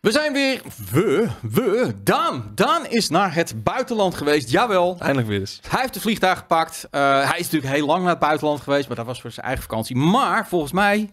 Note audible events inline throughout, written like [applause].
We zijn weer. We, we, dan Daan is naar het buitenland geweest. Jawel. Eindelijk weer eens. Hij heeft de vliegtuig gepakt. Eh, hij is natuurlijk heel lang naar het buitenland geweest, maar dat was voor zijn eigen vakantie. Maar volgens mij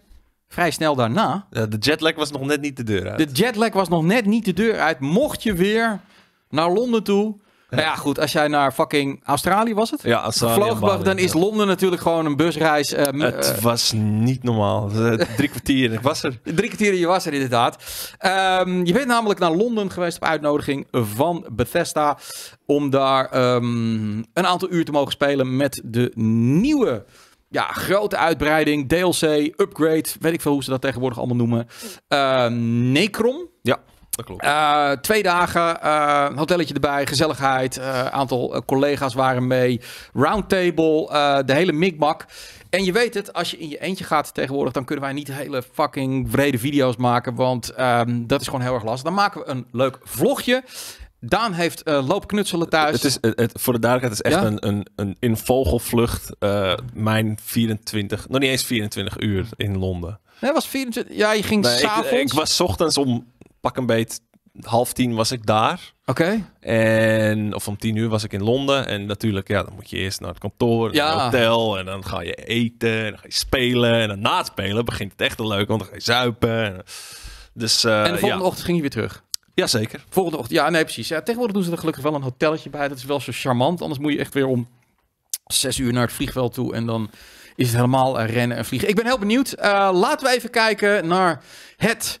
vrij snel daarna. De jetlag was nog net niet de deur uit. De jetlag was nog net niet de deur uit. Mocht je weer naar Londen toe, nou ja, goed. Als jij naar fucking Australië was het? Ja, Australië. Vloog, dan is Londen natuurlijk gewoon een busreis. Eh, het eh, was niet normaal. Eh, drie kwartier ik was er. [laughs] Drie kwartieren je was er inderdaad. Ehm, je bent namelijk naar Londen geweest op uitnodiging van Bethesda. Om daar ehm, een aantal uur te mogen spelen met de nieuwe ja, grote uitbreiding, DLC, upgrade, weet ik veel hoe ze dat tegenwoordig allemaal noemen. Uh, Necrom. Ja klopt. Eh, twee dagen, uh, hotelletje erbij, gezelligheid. Uh, aantal collega's waren mee. Roundtable, de hele mikmak. En je weet het, als je in je eentje gaat tegenwoordig, dan kunnen wij niet hele fucking brede video's maken. Want ehm, dat is gewoon heel erg lastig. Dan maken we een leuk vlogje. Daan heeft uh, loopknutselen thuis. Het is, het, voor de duidelijkheid, het is echt een, een, een in vogelvlucht. mijn 24, nog niet eens 24 uur in Londen. Nee, was 24, ja, je ging nee, s'avonds. Ik, ik was ochtends om pak een beet half tien was ik daar. Oké. En of om tien uur was ik in Londen. En natuurlijk, ja, dan moet je eerst naar het kantoor, ja. het hotel. En dan ga je eten, en dan ga je spelen. En dan na het spelen begint het echt leuk, want dan ga je zuipen. En, dus, uh, en de volgende ochtend ging je weer terug? Jazeker. Volgende ochtend, ja, nee, precies. Ja, tegenwoordig doen ze er gelukkig wel een hotelletje bij. Dat is wel zo charmant. Anders moet je echt weer om zes uur naar het vliegveld toe. En dan is het helemaal eh, rennen en vliegen. Ik ben heel benieuwd. Uh, laten we even kijken naar het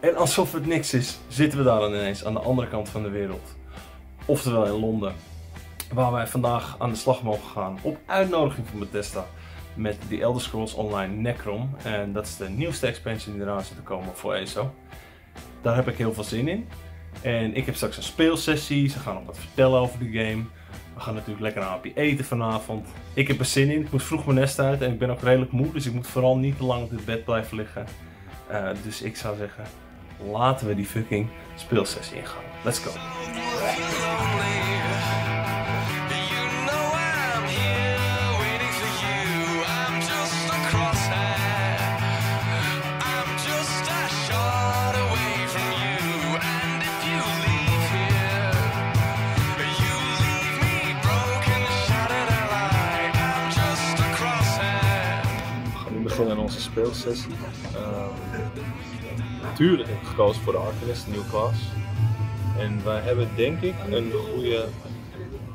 En alsof het niks is, zitten we daar dan ineens aan de andere kant van de wereld. Oftewel in Londen, waar wij vandaag aan de slag mogen gaan op uitnodiging van Bethesda met The Elder Scrolls Online Necrom. En dat is de nieuwste expansion die eraan zit te komen voor ESO. Daar heb ik heel veel zin in. En ik heb straks een speelsessie, ze gaan nog wat vertellen over de game. We gaan natuurlijk lekker een hapje eten vanavond. Ik heb er zin in. Ik moet vroeg mijn nest uit en ik ben ook redelijk moe. Dus ik moet vooral niet te lang op dit bed blijven liggen. Eh, dus ik zou zeggen, laten we die fucking speelsessie ingaan. Let's go. natuurlijk ehm, heb ik gekozen voor de Arcanist, nieuwe klas. En wij hebben denk ik een goede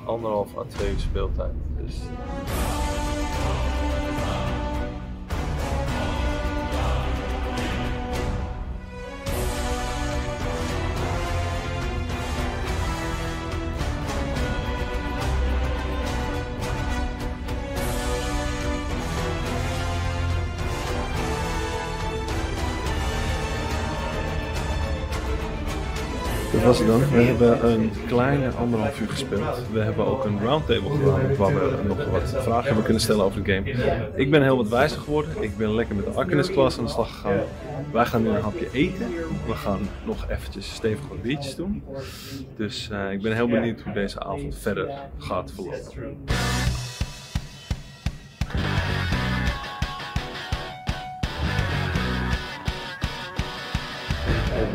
anderhalf à twee uur speeltijd. Dus... Dat was het dan. We hebben een kleine anderhalf uur gespeeld. We hebben ook een roundtable gedaan waar we nog wat vragen hebben kunnen stellen over de game. Ik ben heel wat wijzer geworden. Ik ben lekker met de Arcanist klas aan de slag gegaan. Wij gaan nu een hapje eten. We gaan nog eventjes stevig wat biertjes doen. Dus eh, ik ben heel benieuwd hoe deze avond verder gaat verlopen.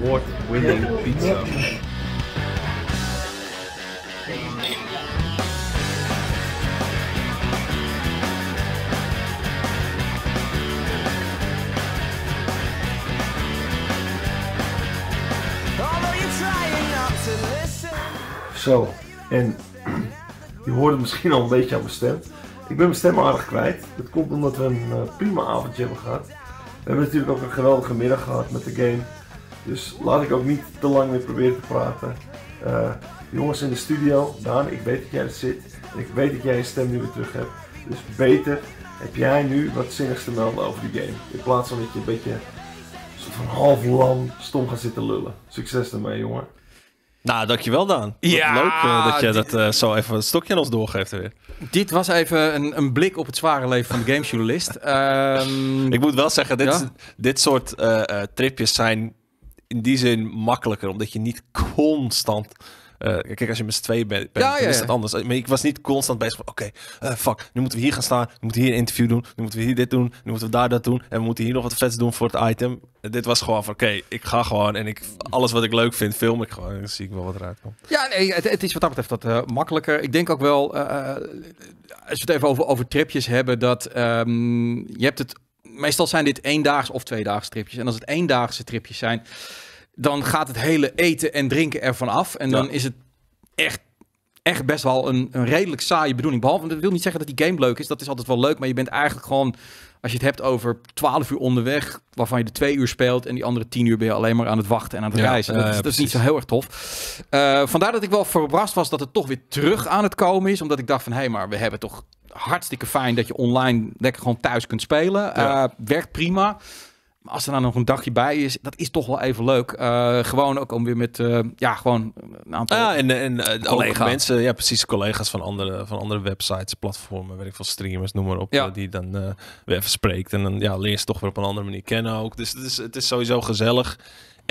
award-winning pizza. Zo, en je hoort het misschien al een beetje aan mijn stem. Ik ben mijn stem aardig kwijt. Dat komt omdat we een eh, prima avondje hebben gehad. We hebben natuurlijk ook een geweldige middag gehad met de game. Dus laat ik ook niet te lang weer proberen te praten. Eh, jongens in de studio, Daan, ik weet dat jij er zit. ik weet dat jij je stem nu weer terug hebt. Dus beter heb jij nu wat zinnigs te melden over die game. In plaats van dat je een beetje soort van half lam stom gaat zitten lullen. Succes ermee, jongen. Nou, dankjewel Daan. Ja, leuk eh, dat je dat eh, zo even een stokje aan ons doorgeeft weer. Dit was even een, een, blik op het zware leven van de [laughs] gamesjournalist. um... Ik moet wel zeggen, dit, dit soort tripjes zijn in die zin makkelijker, omdat je niet constant. Eh, kijk, als je met z'n tweeën bent, ben, ja, is dat anders. Maar ik was niet constant bezig van, oké, okay, eh, fuck, nu moeten we hier gaan staan, nu moeten we hier een interview doen, nu moeten we hier dit doen, nu moeten we daar dat doen, en we moeten hier nog wat vets doen voor het item. dit was gewoon van, oké, ik ga gewoon en ik, alles wat ik leuk vind, film ik gewoon en dan zie ik wel wat eruit komt. Ja, nee, het, het is wat dat betreft dat eh, makkelijker. Ik denk ook wel, als we het even over, over tripjes hebben, dat ehm, je hebt het meestal zijn dit eendaagse of tweedaagse tripjes. En als het eendaagse tripjes zijn, dan gaat het hele eten en drinken ervan af. En dan is het echt echt best wel een, een, redelijk saaie bedoeling. Behalve, dat wil niet zeggen dat die game leuk is. Dat is altijd wel leuk. Maar je bent eigenlijk gewoon, als je het hebt over 12 uur onderweg, waarvan je de twee uur speelt. En die andere tien uur ben je alleen maar aan het wachten en aan het reizen. Dat, is, niet zo heel erg tof. Eh, vandaar dat ik wel verrast was dat het toch weer terug aan het komen is. Omdat ik dacht van, hé, hey, maar we hebben toch hartstikke fijn dat je online lekker gewoon thuis kunt spelen. Ja. Eh, werkt prima. Maar als er dan nog een dagje bij is, dat is toch wel even leuk. Eh, gewoon ook om weer met eh, ja, gewoon een aantal ja, ah, en, en, collega's. mensen, ja, precies, collega's van andere, van andere websites, platformen, weet ik veel, streamers, noem maar op, ja. die dan weer even spreekt. En dan ja, leer je ze toch weer op een andere manier kennen ook. Dus het is, het is sowieso gezellig.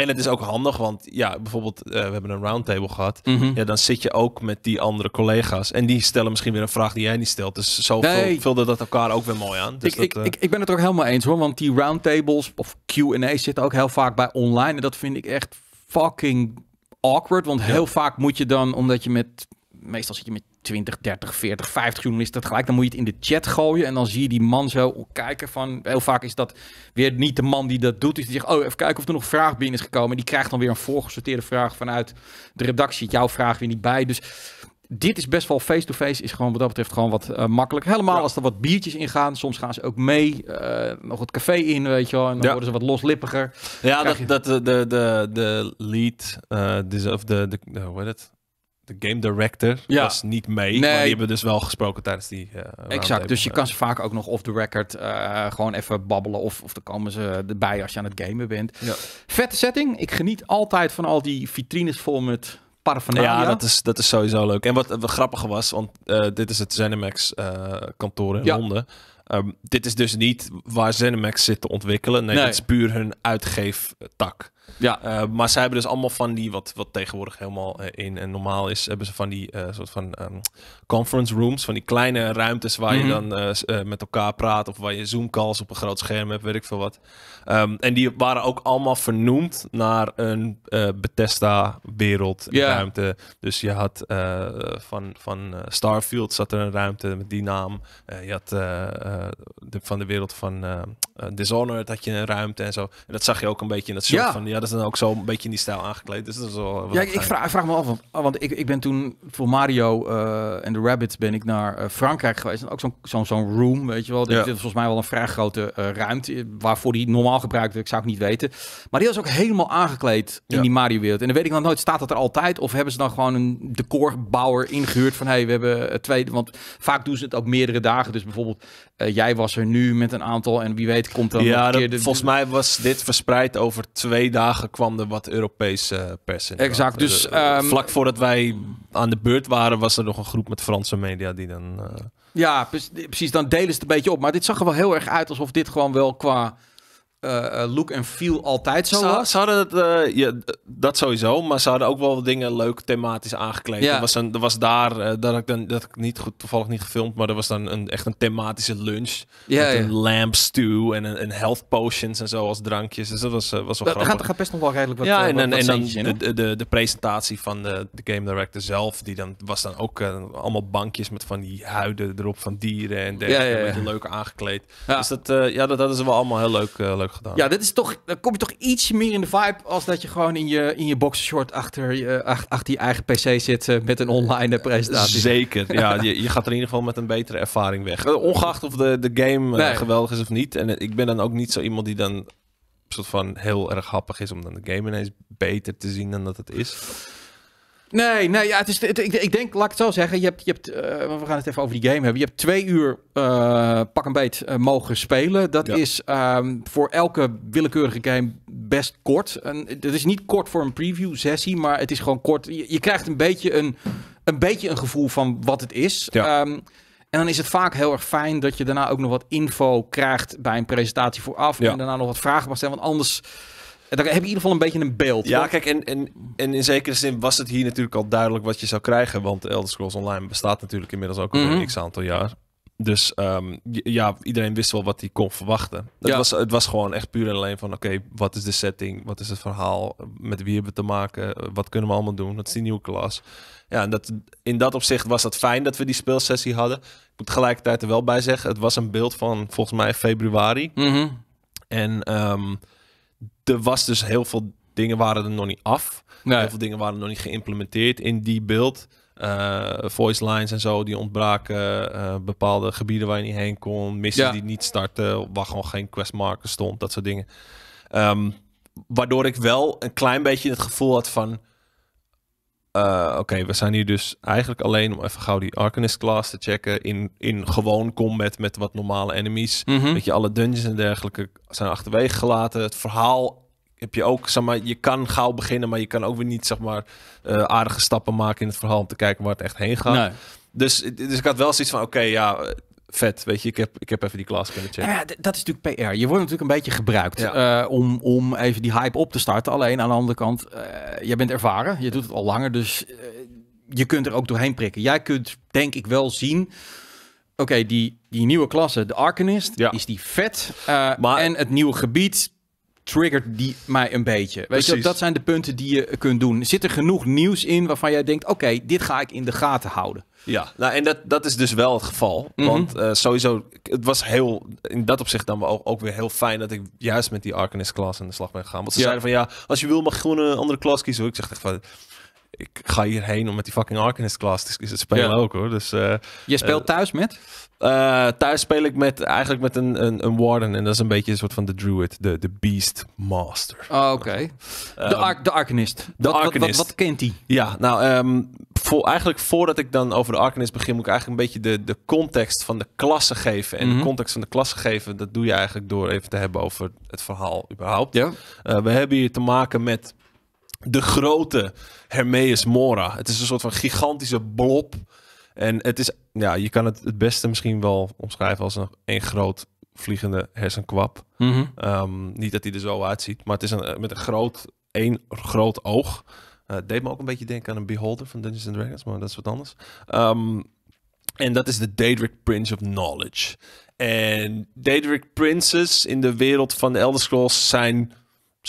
En het is ook handig, want ja, bijvoorbeeld, eh, we hebben een roundtable gehad. Mhm. Ja, dan zit je ook met die andere collega's. En die stellen misschien weer een vraag die jij niet stelt. Dus zo nee. vulde dat elkaar ook weer mooi aan. Dus ik, eh, ik, ik, ben het er ook helemaal eens hoor. Want die roundtables of Q&A zitten ook heel vaak bij online. En dat vind ik echt fucking awkward. Want heel vaak moet je dan, omdat je met meestal zit je met 20, 30, 40, 50 journalisten gelijk. Dan moet je het in de chat gooien. En dan zie je die man zo kijken van... Heel vaak is dat weer niet de man die dat doet. Dus die zegt, oh, even kijken of er nog vraag binnen is gekomen. En die krijgt dan weer een voorgesorteerde vraag vanuit de redactie. Jouw vraag weer niet bij. Dus dit is best wel face-to-face, is gewoon wat dat betreft gewoon wat uh, makkelijk. Helemaal als er wat biertjes ingaan. soms gaan ze ook mee, eh, nog het café in, weet je wel, en dan worden ze wat loslippiger. Ja, dat, je... dat de, de, de lead, uh, eh, of de, de, hoe heet het? de game director ja. was niet mee. Maar die hebben dus wel gesproken tijdens die. Eh, exact. Dus je kan ze vaak ook nog off the record eh, gewoon even babbelen. Of, of dan komen ze erbij als je aan het gamen bent. Ja. Vette setting. Ik geniet altijd van al die vitrines vol met. Paraphernalia. Ja, dat is, dat is sowieso leuk. En wat, wat grappig was, want eh, dit is het Zenimax kantoor in Londen. Ehm, dit is dus niet waar Zenimax zit te ontwikkelen. Nee, het is puur hun uitgeeftak. Ja. Eh, maar zij hebben dus allemaal van die, wat, wat tegenwoordig helemaal eh, in en normaal is, hebben ze van die eh, soort van ehm, conference rooms, van die kleine ruimtes waar je mhm. dan met elkaar praat of waar je Zoom calls op een groot scherm hebt, weet ik veel wat. Ehm, en die waren ook allemaal vernoemd naar een Bethesda wereld ruimte. Dus je had van, van Starfield zat er een ruimte met die naam. je had de, van de wereld van uh, Dishonored had je een ruimte en zo. En dat zag je ook een beetje in dat soort ja. van... Ja, dat is dan ook zo een beetje in die stijl aangekleed. Dus dat is Ja, ik, ik vraag, me af, oh, want, ik, ik ben toen voor Mario eh, en de Rabbits ben ik naar eh, Frankrijk geweest. En ook zo'n zo'n zo'n room, weet je wel. Dit, is volgens mij wel een vrij grote ruimte. Waarvoor die normaal gebruikt werd, ik zou het niet weten. Maar die was ook helemaal aangekleed in die Mario-wereld. En dan weet ik nog nooit, staat dat er altijd? Of hebben ze dan gewoon een decorbouwer ingehuurd van... hey, we hebben het tweede... Want vaak doen ze het ook meerdere dagen. Dus bijvoorbeeld, jij was er nu met een aantal... en wie weet komt dan ja, volgens mij was dit verspreid over twee dagen kwam er wat Europese pers. in. Exact. Dus, eh, ehm, vlak voordat wij aan de beurt waren, was er nog een groep met Franse media die dan. Eh, ja, precies. Dan delen ze het een beetje op. Maar dit zag er wel heel erg uit alsof dit gewoon wel qua eh, eh, look en feel altijd zo Zou, was. Ze het, eh, dat sowieso, maar ze hadden ook wel dingen leuk thematisch aangekleed. Ja. was een, er was daar, dat ik dan dat ik niet goed, toevallig niet gefilmd, maar er was dan een, echt een thematische lunch. Ja, met een lamp stew en een, health potions en zo als drankjes. Dus dat was, was wel grappig. Gaat, gaat best nog wel redelijk wat Ja, en, en, dan de, de, de, presentatie van de, game director zelf, die dan was dan ook allemaal bankjes met van die huiden erop van dieren en dergelijke. ja, leuk aangekleed. Dus dat, ja, dat, is wel allemaal heel leuk gedaan. Ja, dit is toch, dan kom je toch iets meer in de vibe als dat je gewoon in je, in je boxershort achter je, eh, achter je eigen pc zit eh, met een online eh, presentatie. Zeker, ja. [laughs] je, je gaat er in ieder geval met een betere ervaring weg. Ongeacht of de, de game geweldig is of niet. En ik ben dan ook niet zo iemand die dan soort van heel erg happig is om dan de game ineens beter te zien dan dat het is. Nee, nee ja, het is, ik, ik, denk, laat ik het zo zeggen. Je hebt, je hebt, eh, we gaan het even over die game hebben. Je hebt twee uur eh, pak een beet eh, mogen spelen. Dat is ehm, voor elke willekeurige game best kort. En, dat is niet kort voor een preview sessie, maar het is gewoon kort. Je, krijgt een beetje een, een beetje een gevoel van wat het is. Ehm, en dan is het vaak heel erg fijn dat je daarna ook nog wat info krijgt bij een presentatie vooraf. En daarna nog wat vragen mag stellen. Want anders dan heb je in ieder geval een beetje een beeld. Ja, kijk, en, en, en in zekere zin was het hier natuurlijk al duidelijk wat je zou krijgen. Want Elder Scrolls Online bestaat natuurlijk inmiddels ook al mm -hmm. x aantal jaar. Dus ehm, ja, iedereen wist wel wat hij kon verwachten. Het, ja. was, het was gewoon echt puur en alleen van... oké, wat is de setting? Wat is het verhaal? Met wie hebben we te maken? Eh, wat kunnen we allemaal doen? Wat is die nieuwe klas? Ja, en dat, in dat opzicht was het fijn dat we die speelsessie hadden. Ik moet tegelijkertijd er wel bij zeggen... het was een beeld van volgens mij februari. Mm En... Ehm, er was dus heel veel dingen waren er nog niet af. Heel veel dingen waren nog niet geïmplementeerd in die beeld. Uh, voice lines en zo die ontbraken, eh, bepaalde gebieden waar je niet heen kon, missies die niet starten, waar gewoon geen questmarker stond, dat soort dingen. Ehm, waardoor ik wel een klein beetje het gevoel had van, eh, oké, we zijn hier dus eigenlijk alleen om even gauw die Arcanist class te checken. In, in gewoon combat met wat normale enemies. Mm Weet je, alle dungeons en dergelijke zijn achterwege gelaten. Het verhaal heb je ook, zeg maar, je kan gauw beginnen, maar je kan ook weer niet, zeg maar, eh, aardige stappen maken in het verhaal om te kijken waar het echt heen gaat. Dus, dus ik had wel zoiets van, oké, ja, vet. Weet je, ik heb, ik heb even die klas kunnen checken. Nou ja, dat is natuurlijk PR. Je wordt natuurlijk een beetje gebruikt eh, om, om even die hype op te starten. Alleen aan de andere kant, uh, jij bent ervaren. Je doet het al langer, dus eh, je kunt er ook doorheen prikken. Jij kunt denk ik wel zien oké, die, die nieuwe klasse, de Arcanist, is die vet. maar, en het nieuwe gebied, triggert die mij een beetje. Weet je, dat zijn de punten die je kunt doen. Zit er genoeg nieuws in waarvan jij denkt: oké, dit ga ik in de gaten houden? Ja, nou en dat, dat is dus wel het geval. Mhm. Want uh, sowieso, het was heel, in dat opzicht dan ook, ook weer heel fijn dat ik juist met die Arcanist klas aan de slag ben gegaan. Want ze zeiden van ja, als je wil mag je gewoon een andere klas kiezen. Ik zeg echt van, ik ga hierheen om met die fucking Arcanist class te, spelen ook hoor. Dus, eh, je speelt eh, thuis met? Eh, thuis speel ik met, eigenlijk met een, een, een, warden. En dat is een beetje een soort van de druid. De, de beast master. Oh, oké. de, ehm, ar de arcanist. De wat, Wat, kent hij? Ja, nou ehm, voor, eigenlijk voordat ik dan over de arcanist begin... moet ik eigenlijk een beetje de, de context van de klasse geven. En de mhm. context van de klasse geven... dat doe je eigenlijk door even te hebben over het verhaal überhaupt. Ja. we hebben hier te maken met de grote Hermes Mora. Het is een soort van gigantische blob. En het is, ja, je kan het het beste misschien wel omschrijven als een, een groot vliegende hersenkwap. Mhm. Ehm, niet dat hij er zo uitziet, maar het is een, eh, met een groot, één groot oog. Uh, deed me ook een beetje denken aan een Beholder van Dungeons and Dragons, maar dat is wat anders. Ehm, en dat is de Daedric Prince of Knowledge. En Daedric Princes in de wereld van de Elder Scrolls zijn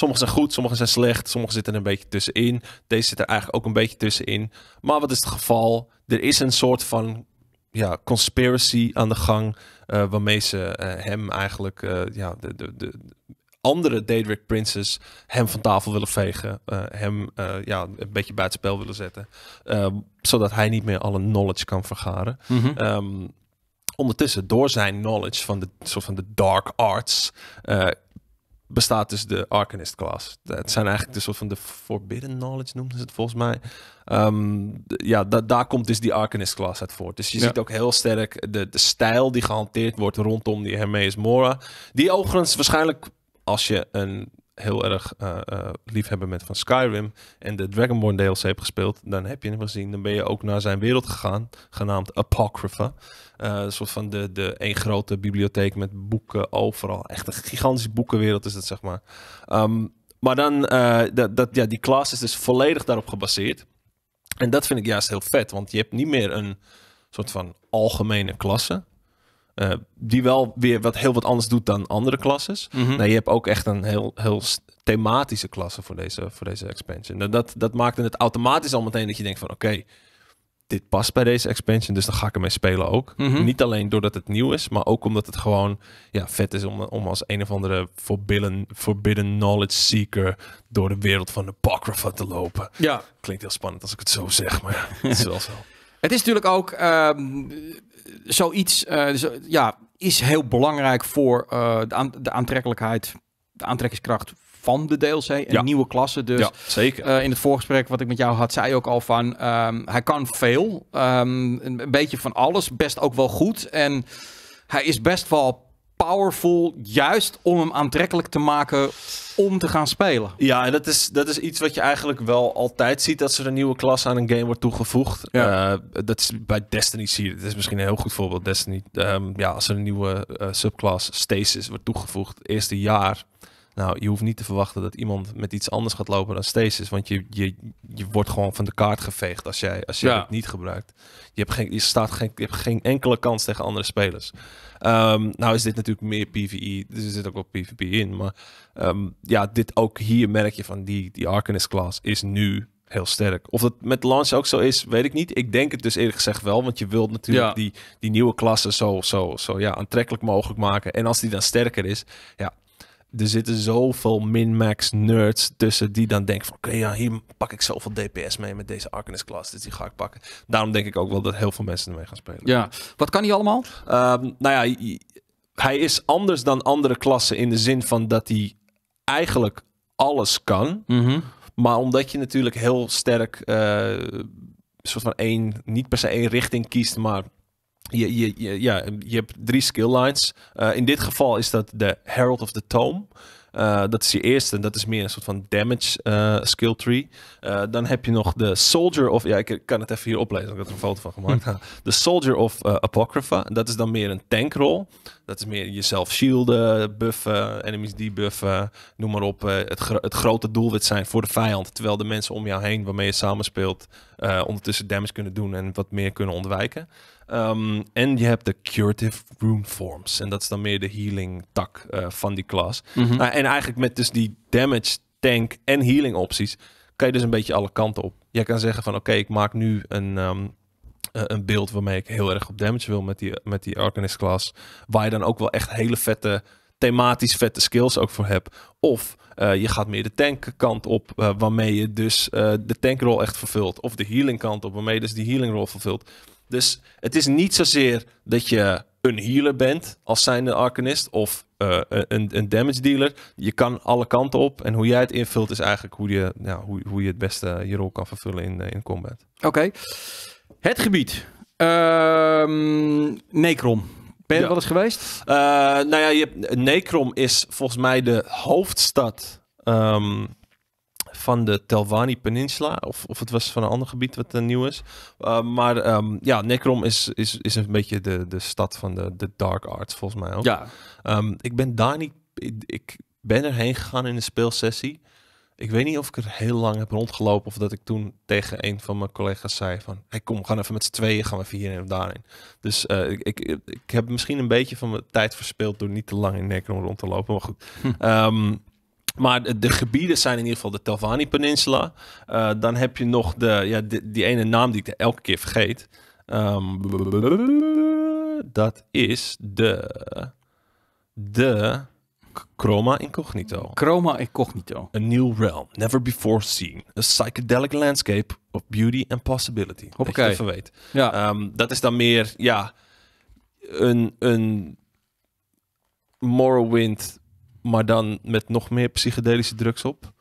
Sommige zijn goed, sommigen zijn slecht, sommigen zitten er een beetje tussenin. Deze zit er eigenlijk ook een beetje tussenin. Maar wat is het geval? Er is een soort van ja, conspiracy aan de gang. Eh, waarmee ze eh, hem eigenlijk, eh, ja, de, de, de andere Daedric Princes hem van tafel willen vegen. hem ja, een beetje buitenspel willen zetten. zodat hij niet meer alle knowledge kan vergaren. Mhm. Ehm, ondertussen, door zijn knowledge van de, soort van de dark arts, bestaat dus de Arcanist class. Het zijn eigenlijk de soort van de Forbidden Knowledge noemen ze het volgens mij. Ehm, ja, daar komt dus die Arcanist class uit voort. Dus je ziet ook heel sterk de, de stijl die gehanteerd wordt rondom die Hermes Mora. Die overigens waarschijnlijk als je een heel erg uh, uh, liefhebber bent van Skyrim en de Dragonborn DLC hebt gespeeld, dan heb je hem gezien. Dan ben je ook naar zijn wereld gegaan, genaamd Apocrypha. Eh, een soort van de, de één grote bibliotheek met boeken overal. Echt een gigantische boekenwereld is dat, zeg maar. Ehm, maar dan, dat, dat, ja, die klas is dus volledig daarop gebaseerd. En dat vind ik juist heel vet, want je hebt niet meer een soort van algemene klasse. Eh, die wel weer wat heel wat anders doet dan andere klasses. Mhm. nou, je hebt ook echt een heel, heel thematische klasse voor deze, voor deze expansion. Dat nou, dat, dat maakte het automatisch al meteen dat je denkt van oké, dit past bij deze expansion, dus dan ga ik ermee spelen ook. Mhm. Niet alleen doordat het nieuw is, maar ook omdat het gewoon ja, vet is om, om als een of andere forbidden, forbidden knowledge seeker door de wereld van de Apocrypha te lopen. Ja. Klinkt heel spannend als ik het zo zeg, maar het is wel zo. [laughs] Het is natuurlijk ook, ehm, zoiets eh, ja, is heel belangrijk voor eh, de, de aantrekkelijkheid, de aantrekkingskracht van de DLC. Een nieuwe klasse dus. zeker. Eh, in het voorgesprek wat ik met jou had, zei je ook al van... Ehm, hij kan veel. Ehm, een, beetje van alles. Best ook wel goed. En hij is best wel powerful juist om hem aantrekkelijk te maken om te gaan spelen. Ja, en dat is, dat is iets wat je eigenlijk wel altijd ziet dat er een nieuwe klas aan een game wordt toegevoegd. Eh, dat is bij Destiny zie je, dat is misschien een heel goed voorbeeld. Destiny, ehm, ja, als er een nieuwe uh, subclass Stasis wordt toegevoegd, eerste jaar nou, je hoeft niet te verwachten dat iemand met iets anders gaat lopen dan stasis. Want je, je, je wordt gewoon van de kaart geveegd als jij, als je het niet gebruikt. Je hebt, geen, je, staat geen, je hebt geen enkele kans tegen andere spelers. Ehm, nou is dit natuurlijk meer PvE, dus er zit ook wel PvP in. Maar ehm, ja, dit ook hier merk je van die, die Arcanist-class is nu heel sterk. Of dat met launch ook zo is, weet ik niet. Ik denk het dus eerlijk gezegd wel, want je wilt natuurlijk die, die nieuwe klasse zo, zo, zo ja, aantrekkelijk mogelijk maken. En als die dan sterker is, ja, er zitten zoveel min-max nerds tussen die dan denken van oké, ja, hier pak ik zoveel DPS mee met deze Arcanist class, dus die ga ik pakken. Daarom denk ik ook wel dat heel veel mensen ermee gaan spelen. Ja, wat kan hij allemaal? Ehm, nou ja, hij is anders dan andere klassen in de zin van dat hij eigenlijk alles kan. Mhm. Maar omdat je natuurlijk heel sterk uh, soort van één, niet per se één richting kiest, maar je, ja, je hebt drie skill lines. Eh, in dit geval is dat de Herald of the Tome. Eh, dat is je eerste. Dat is meer een soort van damage eh, skill tree. dan heb je nog de Soldier of... Ja, ik kan het even hier oplezen. Ik heb er een foto van gemaakt. Hm. [laughs] De Soldier of Apocrypha. Dat is dan meer een tankrol. Dat is meer jezelf shielden, buffen, enemies debuffen, noem maar op. Eh, het, het grote doelwit zijn voor de vijand. Terwijl de mensen om jou heen waarmee je samenspeelt uh, ondertussen damage kunnen doen en wat meer kunnen ontwijken. Ehm, en je hebt de curative rune forms. En dat is dan meer de healing tak eh, van die klas. Mhm. Nou, en eigenlijk met dus die damage tank en healing opties kan je dus een beetje alle kanten op. Jij kan zeggen van oké, ik maak nu een, ehm, eh, een beeld waarmee ik heel erg op damage wil met die, met die Arcanist class. Waar je dan ook wel echt hele vette, thematisch vette skills ook voor hebt. Of eh, je gaat meer de tankkant op, eh, waarmee je dus de tankrol echt vervult. Of de healing kant op, waarmee je dus die healing rol vervult. Dus het is niet zozeer dat je een healer bent als zijnde arcanist of een, een, damage dealer. Je kan alle kanten op en hoe jij het invult is eigenlijk hoe je, nou, hoe, hoe je het beste je rol kan vervullen in, in combat. Oké. Het gebied. Ehm, Necrom. Ben je ja. wel eens geweest? Uh, nou ja, je hebt, is volgens mij de hoofdstad ehm, van de Telwani Peninsula. Of, of het was van een ander gebied wat uh, nieuw is. Eh, maar ehm, ja, Necrom is, is, is een beetje de, de stad van de, de dark arts volgens mij ook. Ja. ik ben daar niet... Ik, ik ben erheen gegaan in de speelsessie. Ik weet niet of ik er heel lang heb rondgelopen of dat ik toen tegen een van mijn collega's zei van, hey, kom, we gaan even met z'n tweeën, gaan we even hierin of daarin. Dus eh, ik, ik, ik, heb misschien een beetje van mijn tijd verspeeld door niet te lang in Necron rond te lopen, maar goed. Hm. Ehm, maar de, gebieden zijn in ieder geval de Telvani Peninsula. Eh, dan heb je nog de, ja, die ene naam die ik elke keer vergeet. Ehm, dat is de. De. Chroma Incognito. Chroma Incognito. A new realm, never before seen. A psychedelic landscape of beauty and possibility. Hoppakee. Dat even weet. Ja. Ehm, dat is dan meer, ja, een, een Morrowind, maar dan met nog meer psychedelische drugs op.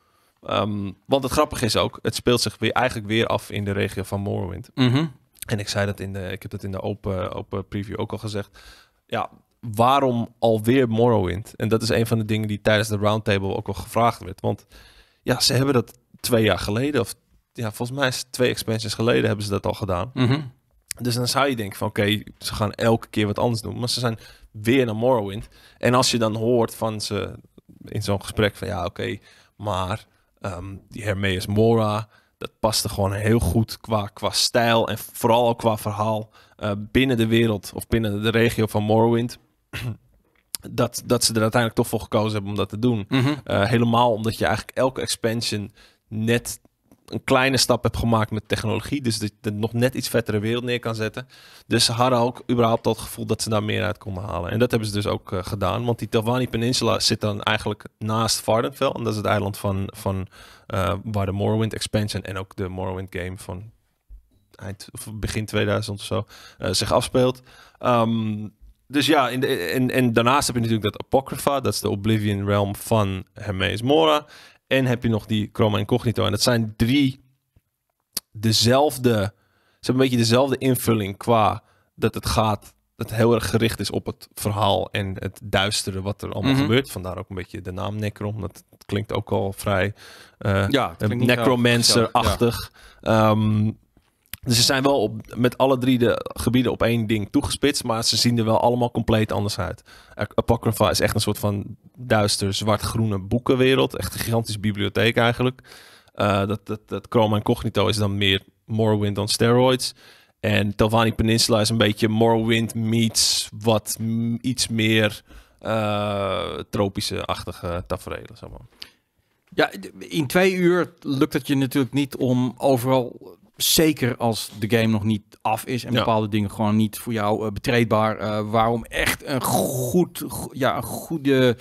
Ehm, want het grappige is ook, het speelt zich weer, eigenlijk weer af in de regio van Morrowind. Mhm. En ik zei dat in de, ik heb dat in de open, open preview ook al gezegd. Ja, waarom alweer Morrowind? En dat is een van de dingen die tijdens de roundtable ook wel gevraagd werd. Want ja, ze hebben dat twee jaar geleden, of ja, volgens mij is het twee expansions geleden hebben ze dat al gedaan. Mhm. Dus dan zou je denken van oké, ze gaan elke keer wat anders doen. Maar ze zijn weer naar Morrowind. En als je dan hoort van ze in zo'n gesprek van ja, oké, maar um, die Hermes Mora, dat paste gewoon heel goed qua, qua stijl en vooral ook qua verhaal eh, binnen de wereld of binnen de regio van Morrowind. [clears throat] dat, dat ze er uiteindelijk toch voor gekozen hebben om dat te doen. Mhm. Eh, helemaal omdat je eigenlijk elke expansion net een kleine stap hebt gemaakt met technologie. Dus dat je nog net iets vettere wereld neer kan zetten. Dus ze hadden ook überhaupt dat gevoel dat ze daar meer uit konden halen. En dat hebben ze dus ook eh, gedaan. Want die Tawani Peninsula zit dan eigenlijk naast Vardenfell. En dat is het eiland van, van eh, waar de Morrowind expansion en ook de Morrowind game van eind, begin 2000 of zo zich afspeelt. Ehm, dus ja, in de, en, en daarnaast heb je natuurlijk dat Apocrypha, dat is de Oblivion Realm van Hermes Mora. En heb je nog die Chroma Incognito. En dat zijn drie dezelfde, ze hebben een beetje dezelfde invulling qua dat het gaat, dat heel erg gericht is op het verhaal en het duistere wat er allemaal mhm. gebeurt. Vandaar ook een beetje de naam Necrom, dat klinkt ook al vrij uh, necromancer-achtig. Ja. Ehm, dus ze zijn wel op, met alle drie de gebieden op één ding toegespitst, maar ze zien er wel allemaal compleet anders uit. Apocrypha is echt een soort van duister, zwart-groene boekenwereld. Echt een gigantische bibliotheek eigenlijk. Uh, dat, dat, dat Chroma Incognito is dan meer Morrowind dan steroids. En Talvani Peninsula is een beetje Morrowind meets wat iets meer eh, tropische-achtige tafereelen. Zeg maar. Ja, in twee uur lukt het je natuurlijk niet om overal Zeker als de game nog niet af is en bepaalde dingen gewoon niet voor jou eh, betreedbaar. Uh, waarom echt een, goed, ja, een goede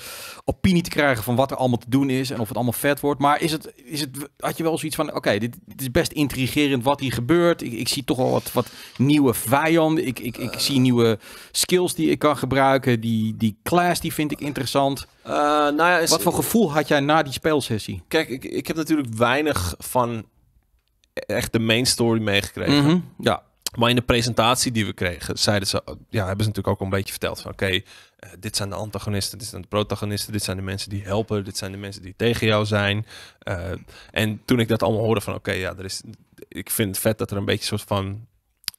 opinie te krijgen van wat er allemaal te doen is en of het allemaal vet wordt. Maar is het, is het, had je wel zoiets van: oké, dit, is best intrigerend wat hier gebeurt. Ik, ik zie toch al wat, wat nieuwe vijanden. Ik, ik, ik zie nieuwe skills die ik kan gebruiken. Die, die class die vind ik interessant. Eh, nou ja, is, wat voor gevoel had jij na die speelsessie? Kijk, ik, ik heb natuurlijk weinig van echt de main story meegekregen. Mhm, ja. Maar in de presentatie die we kregen, zeiden ze, oh, ja, hebben ze natuurlijk ook een beetje verteld van, oké, eh, dit zijn de antagonisten, dit zijn de protagonisten, dit zijn de mensen die helpen, dit zijn de mensen die tegen jou zijn. Eh, en toen ik dat allemaal hoorde van, oké, ja, er is, ik vind het vet dat er een beetje een soort van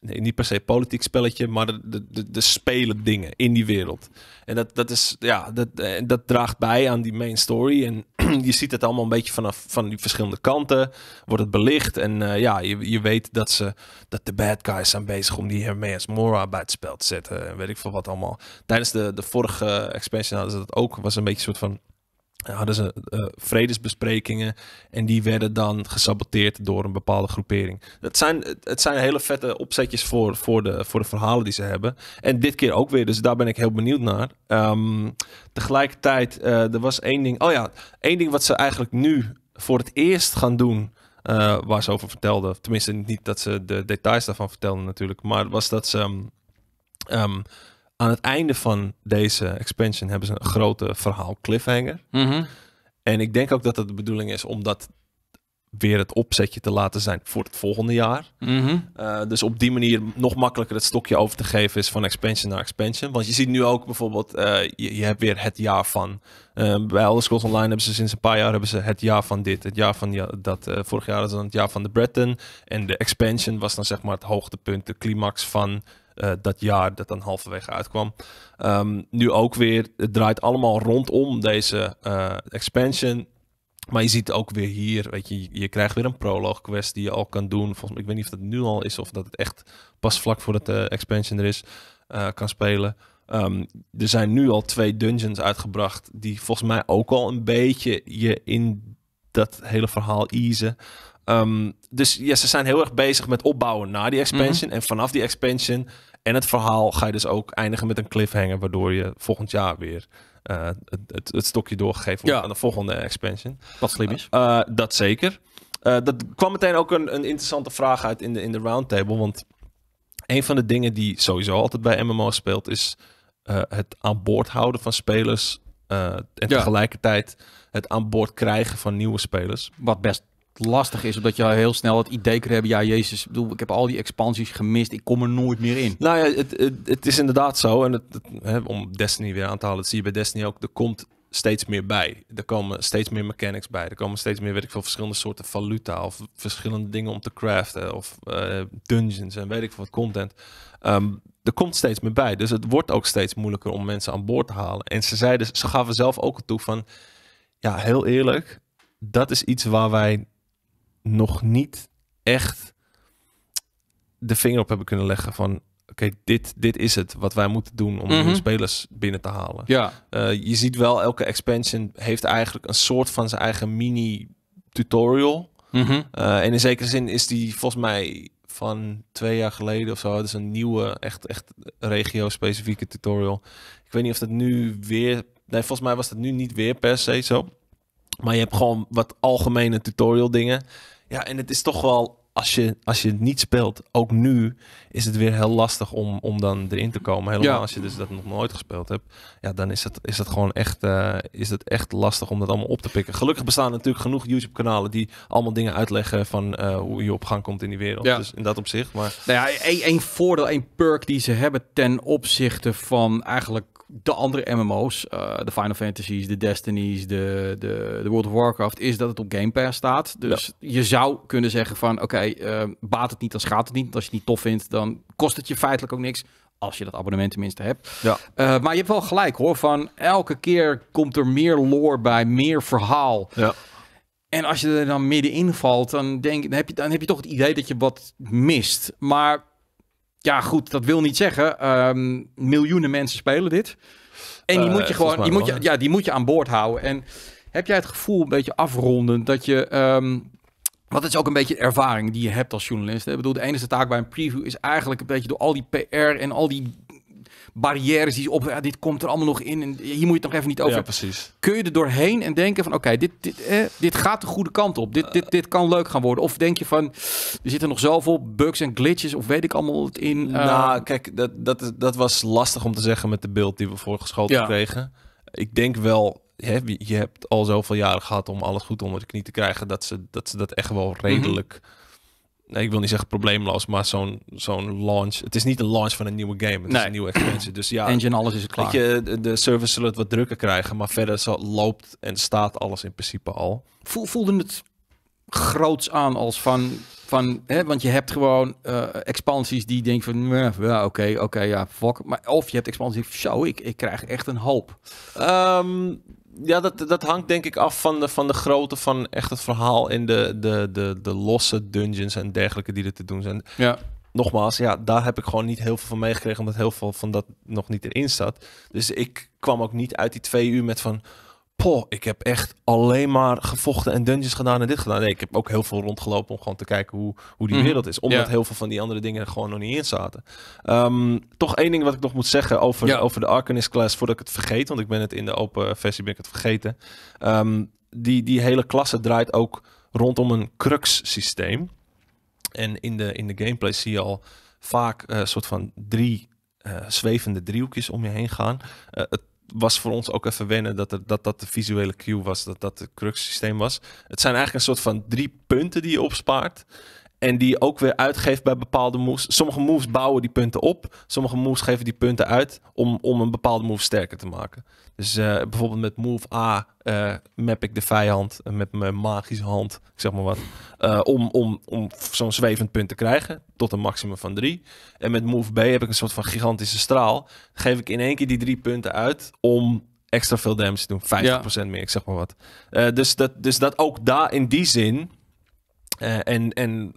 niet per se politiek spelletje, maar de, de, de spelen dingen in die wereld. En dat, dat, is, ja, dat, eh, dat draagt bij aan die main story. En [clears throat] je ziet het allemaal een beetje vanaf van die verschillende kanten. Wordt het belicht. En eh, ja, je, je weet dat, ze, dat de bad guys zijn bezig om die Hermes Mora bij het spel te zetten. En weet ik veel wat allemaal. Tijdens de, de vorige expansion hadden ze dat ook. Was een beetje een soort van hadden ze eh, vredesbesprekingen en die werden dan gesaboteerd door een bepaalde groepering. Het zijn, het zijn hele vette opzetjes voor, voor, de, voor de verhalen die ze hebben. En dit keer ook weer, dus daar ben ik heel benieuwd naar. Ehm, tegelijkertijd, eh, er was één ding, oh ja, één ding wat ze eigenlijk nu voor het eerst gaan doen, eh, waar ze over vertelden, tenminste niet dat ze de details daarvan vertelden natuurlijk, maar was dat ze... Ehm, ehm, aan het einde van deze expansion hebben ze een grote verhaal cliffhanger. Mhm. En ik denk ook dat het de bedoeling is om dat weer het opzetje te laten zijn voor het volgende jaar. Mhm. Eh, dus op die manier nog makkelijker het stokje over te geven is van expansion naar expansion. Want je ziet nu ook bijvoorbeeld, eh, je, je, hebt weer het jaar van. Eh, bij Elder Scrolls Online hebben ze sinds een paar jaar hebben ze het jaar van dit, het jaar van dat. vorig jaar was dan het jaar van de Breton. En de expansion was dan zeg maar het hoogtepunt, de climax van eh, dat jaar dat dan halverwege uitkwam. Ehm, nu ook weer, het draait allemaal rondom deze eh, expansion. Maar je ziet ook weer hier, weet je, je krijgt weer een prologue quest die je al kan doen. Volgens mij, ik weet niet of dat nu al is of dat het echt pas vlak voor de expansion er is, eh, kan spelen. Ehm, er zijn nu al twee dungeons uitgebracht die volgens mij ook al een beetje je in dat hele verhaal easen. Ehm, dus ja, ze zijn heel erg bezig met opbouwen na die expansion. Mhm. En vanaf die expansion en het verhaal ga je dus ook eindigen met een cliffhanger, waardoor je volgend jaar weer eh, het, het, stokje doorgeeft ja. aan de volgende expansion. Wat slim is. Eh, eh, dat zeker. dat kwam meteen ook een, een, interessante vraag uit in de, in de roundtable. Want een van de dingen die sowieso altijd bij MMO speelt, is het aan boord houden van spelers. en tegelijkertijd het aan boord krijgen van nieuwe spelers. Wat best lastig is, omdat je heel snel het idee kan hebben, ja Jezus, bedoel, ik heb al die expansies gemist, ik kom er nooit meer in. Nou ja, het, het, is inderdaad zo, en het, hè, om Destiny weer aan te halen, dat zie je bij Destiny ook, er komt steeds meer bij. Er komen steeds meer mechanics bij. Er komen steeds meer, weet ik veel, verschillende soorten valuta of verschillende dingen om te craften of eh, dungeons en weet ik veel, content. Ehm, er komt steeds meer bij. Dus het wordt ook steeds moeilijker om mensen aan boord te halen. En ze zeiden, ze gaven zelf ook toe van, ja, heel eerlijk, dat is iets waar wij nog niet echt de vinger op hebben kunnen leggen van oké, dit, dit is het wat wij moeten doen om mm spelers binnen te halen. Ja. Eh, je ziet wel, elke expansion heeft eigenlijk een soort van zijn eigen mini-tutorial. Mhm. Eh, en in zekere zin is die volgens mij van twee jaar geleden of zo. Dat is een nieuwe, echt, echt regio-specifieke tutorial. Ik weet niet of dat nu weer... Nee, volgens mij was dat nu niet weer per se zo. Maar je hebt gewoon wat algemene tutorial dingen. Ja, en het is toch wel als je, als je niet speelt, ook nu, is het weer heel lastig om, om dan erin te komen. Helemaal als je dus dat nog nooit gespeeld hebt. Ja, dan is het, is het gewoon echt, eh, is het echt lastig om dat allemaal op te pikken. Gelukkig bestaan natuurlijk genoeg YouTube-kanalen die allemaal dingen uitleggen van eh, hoe je op gang komt in die wereld. Dus in dat opzicht. Maar... Nou ja, één voordeel, één perk die ze hebben ten opzichte van eigenlijk de andere MMO's, eh, de Final Fantasy's de Destinies, de, de, de World of Warcraft, is dat het op Game Pass staat. Dus je zou kunnen zeggen van, oké, Ehm, baat het niet, dan gaat het niet. Als je het niet tof vindt, dan kost het je feitelijk ook niks. Als je dat abonnement tenminste hebt. Ja. Eh, maar je hebt wel gelijk hoor. Van elke keer komt er meer lore bij, meer verhaal. Ja. En als je er dan middenin valt, dan, denk, dan, heb je, dan heb je toch het idee dat je wat mist. Maar ja, goed, dat wil niet zeggen. Ehm, miljoenen mensen spelen dit. En die eh, moet je gewoon, die moet je, ja, die moet je aan boord houden. En heb jij het gevoel, een beetje afrondend, dat je ehm, wat het is ook een beetje ervaring die je hebt als journalist. Ik bedoel, de enige taak bij een preview is eigenlijk een beetje door al die PR en al die barrières die op. Ja, dit komt er allemaal nog in. En hier moet je het nog even niet over. Ja, precies. Kun je er doorheen en denken van oké, dit, dit, eh, dit gaat de goede kant op. Dit, dit, dit kan leuk gaan worden. Of denk je van er zitten nog zoveel bugs en glitches of weet ik allemaal het in. Nou, kijk, dat, dat, dat was lastig om te zeggen met de beeld die we voorgeschoten ja. kregen. Ik denk wel hè, je hebt al zoveel jaren gehad om alles goed onder de knie te krijgen, dat ze dat, ze dat echt wel mhm. redelijk. nee, ik wil niet zeggen probleemloos, maar zo'n zo'n launch. Het is niet een launch van een nieuwe game. Het is een nieuwe expansie. Dus ja, engine, alles is klaar. Je, de service zullen het wat drukker krijgen, maar verder zo, loopt en staat alles in principe al. Voelde het groots aan als van van, hè, want je hebt gewoon eh, expansies die denk van, ja, oké, oké, ja, fuck. Maar of je hebt expansies, zo, ik, ik krijg echt een hoop. Ehm, ja, dat, dat hangt denk ik af van de, van de grootte van echt het verhaal in de, de, de, de losse dungeons en dergelijke die er te doen zijn. Ja. Nogmaals, ja, daar heb ik gewoon niet heel veel van meegekregen, omdat heel veel van dat nog niet erin zat. Dus ik kwam ook niet uit die twee uur met van, poh, ik heb echt alleen maar gevochten en dungeons gedaan en dit gedaan. Nee, ik heb ook heel veel rondgelopen om gewoon te kijken hoe, hoe die mhm. wereld is. Omdat heel veel van die andere dingen er gewoon nog niet in zaten. Ehm, toch één ding wat ik nog moet zeggen over, over de Arcanist class, voordat ik het vergeet. Want ik ben het in de open versie ben ik het vergeten. Ehm, die, die hele klasse draait ook rondom een crux systeem. En in de, in de gameplay zie je al vaak een eh, soort van drie eh, zwevende driehoekjes om je heen gaan. Uh, het was voor ons ook even wennen dat er, dat, dat de visuele cue was, dat dat het crux-systeem was. Het zijn eigenlijk een soort van drie punten die je opspaart. En die ook weer uitgeeft bij bepaalde moves. Sommige moves bouwen die punten op. Sommige moves geven die punten uit om, om een bepaalde move sterker te maken. Dus eh, bijvoorbeeld met move A eh, map ik de vijand eh, met mijn magische hand, zeg maar wat, om, om, om zo'n zwevend punt te krijgen tot een maximum van drie. En met move B heb ik een soort van gigantische straal. geef ik in één keer die drie punten uit om extra veel damage te doen. 50% meer, ik zeg maar wat. dus, dat, dus dat ook daar in die zin... en, en,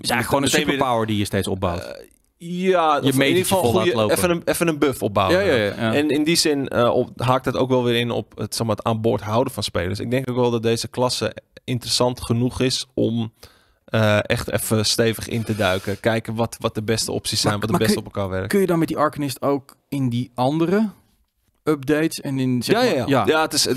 is gewoon een superpower power die je steeds opbouwt. Ja, je in ieder geval lopen even, een, even een buff opbouwen. En in die zin uh, haakt dat ook wel weer in op het, zeg aan boord houden van spelers. Ik denk ook wel dat deze klasse interessant genoeg is om eh, echt even stevig in te duiken. Kijken wat, wat de beste opties zijn, wat het beste op elkaar werkt. Kun je dan met die Arcanist ook in die andere updates en in... ja, ja, ja. het is,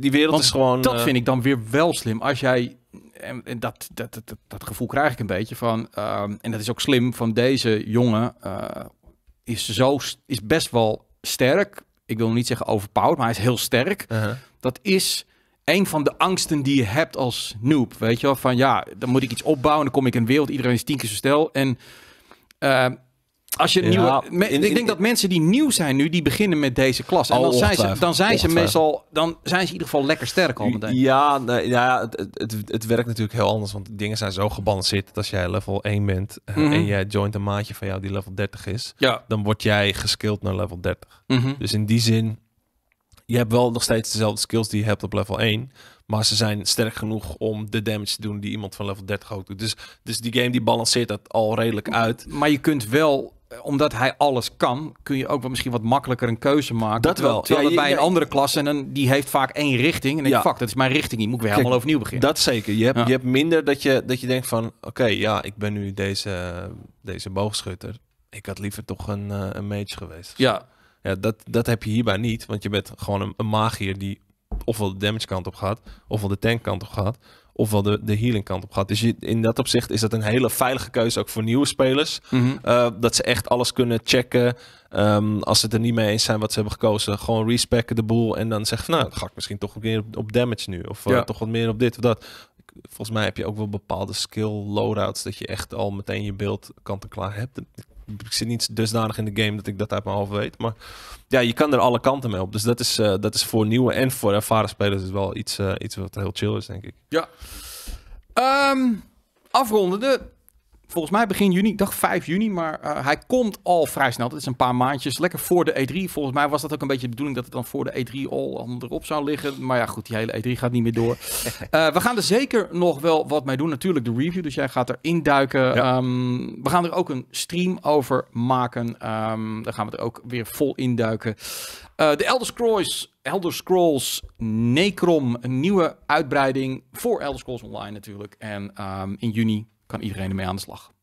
die wereld is gewoon... dat eh, vind ik dan weer wel slim. Als jij en, dat, dat, dat, dat, gevoel krijg ik een beetje van. Ehm, en dat is ook slim van deze jongen. Eh, is, zo, is best wel sterk. Ik wil niet zeggen overpowered, maar hij is heel sterk. Uh-huh. Dat is een van de angsten die je hebt als noob. Weet je wel, van ja, dan moet ik iets opbouwen. Dan kom ik in een wereld, iedereen is tien keer zo stel. En uh, als je ja. nieuwe, ik denk dat mensen die nieuw zijn nu, die beginnen met deze klas. En oh, dan zijn ze, dan zijn ze meestal, dan zijn ze in ieder geval lekker sterk al Ja, ja het, het, het, werkt natuurlijk heel anders, want dingen zijn zo gebalanceerd. Dat als jij level 1 bent eh, mhm. en jij joint een maatje van jou die level 30 is, ja. dan word jij geskild naar level 30. Mhm. Dus in die zin, je hebt wel nog steeds dezelfde skills die je hebt op level 1. Maar ze zijn sterk genoeg om de damage te doen die iemand van level 30 ook doet. Dus, dus die game die balanceert dat al redelijk uit. Maar je kunt wel eh, omdat hij alles kan, kun je ook wel misschien wat makkelijker een keuze maken. Dat wel. Terwijl bij een andere klas en een, die heeft vaak één richting. En ik ja. fuck, dat is mijn richting. Die moet ik weer helemaal overnieuw beginnen. Dat zeker. Je hebt, je hebt minder dat je, dat je denkt van, oké, ja, ik ben nu deze, deze boogschutter. Ik had liever toch een, eh, een mage geweest. Ja. ja dat, dat heb je hierbij niet, want je bent gewoon een, een magier die ofwel de damage kant op gaat, ofwel de tank kant op gaat, of de, de healing kant op gaat. Dus je, in dat opzicht is dat een hele veilige keuze ook voor nieuwe spelers. Mhm. Eh, dat ze echt alles kunnen checken. Ehm, als ze er niet mee eens zijn wat ze hebben gekozen, gewoon respecken de boel. En dan zeggen van nou, ga ik misschien toch meer op, damage nu. Of eh, ja. toch wat meer op dit of dat. Volgens mij heb je ook wel bepaalde skill loadouts dat je echt al meteen je beeld kant en klaar hebt ik zit niet dusdanig in de game dat ik dat uit mijn hoofd weet. Maar ja, je kan er alle kanten mee op. Dus dat is, eh, dat is voor nieuwe en voor ervaren spelers is wel iets, eh, iets wat heel chill is, denk ik. Ja. Um, volgens mij begin juni, dag dacht 5 juni, maar eh, hij komt al vrij snel. Dat is een paar maandjes, lekker voor de E3. Volgens mij was dat ook een beetje de bedoeling dat het dan voor de E3 al erop zou liggen. Maar ja, goed, die hele E3 gaat niet meer door. [laughs] Eh, we gaan er zeker nog wel wat mee doen. Natuurlijk de review, dus jij gaat er duiken. Ehm, we gaan er ook een stream over maken. Ehm, daar gaan we er ook weer vol induiken. Uh, eh, de Elder Scrolls, Elder Scrolls Necrom, een nieuwe uitbreiding voor Elder Scrolls Online natuurlijk. En ehm, in juni kan iedereen ermee aan de slag.